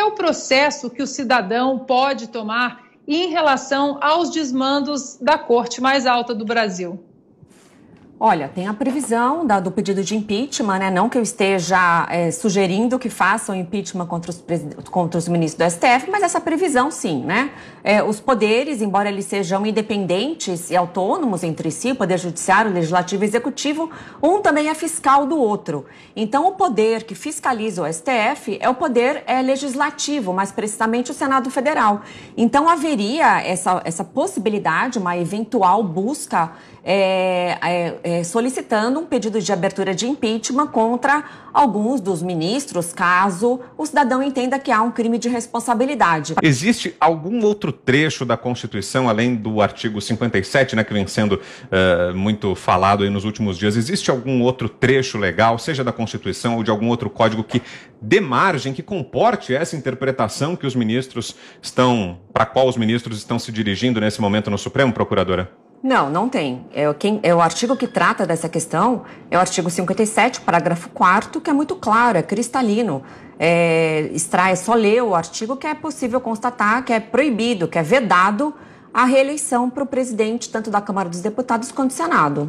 é o processo que o cidadão pode tomar em relação aos desmandos da corte mais alta do Brasil? Olha, tem a previsão da, do pedido de impeachment, né? Não que eu esteja é, sugerindo que façam impeachment contra os, contra os ministros do STF, mas essa previsão sim, né? É, os poderes, embora eles sejam independentes e autônomos entre si, poder judiciário, legislativo e executivo, um também é fiscal do outro. Então, o poder que fiscaliza o STF é o poder é, legislativo, mais precisamente o Senado Federal. Então, haveria essa, essa possibilidade, uma eventual busca. É, é é, solicitando um pedido de abertura de impeachment contra alguns dos ministros, caso o cidadão entenda que há um crime de responsabilidade. Existe algum outro trecho da Constituição, além do artigo 57, né, que vem sendo eh, muito falado nos últimos dias, existe algum outro trecho legal, seja da Constituição ou de algum outro código que dê margem, que comporte essa interpretação que os ministros estão, para qual os ministros estão se dirigindo nesse momento no Supremo, procuradora? Não, não tem. É, quem, é, o artigo que trata dessa questão é o artigo 57, parágrafo 4 que é muito claro, é cristalino. É, extrai, é só ler o artigo que é possível constatar que é proibido, que é vedado a reeleição para o presidente, tanto da Câmara dos Deputados quanto do Senado.